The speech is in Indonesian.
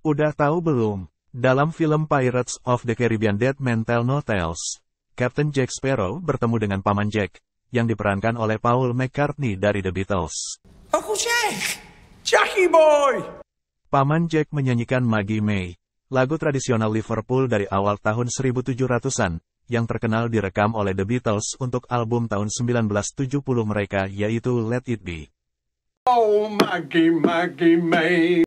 Udah tahu belum? Dalam film Pirates of the Caribbean Dead Man Tell No Tales, Captain Jack Sparrow bertemu dengan Paman Jack, yang diperankan oleh Paul McCartney dari The Beatles. Aku Jack! Jackie Boy! Paman Jack menyanyikan Maggie May, lagu tradisional Liverpool dari awal tahun 1700-an, yang terkenal direkam oleh The Beatles untuk album tahun 1970 mereka yaitu Let It Be. Oh, Maggie, Maggie May.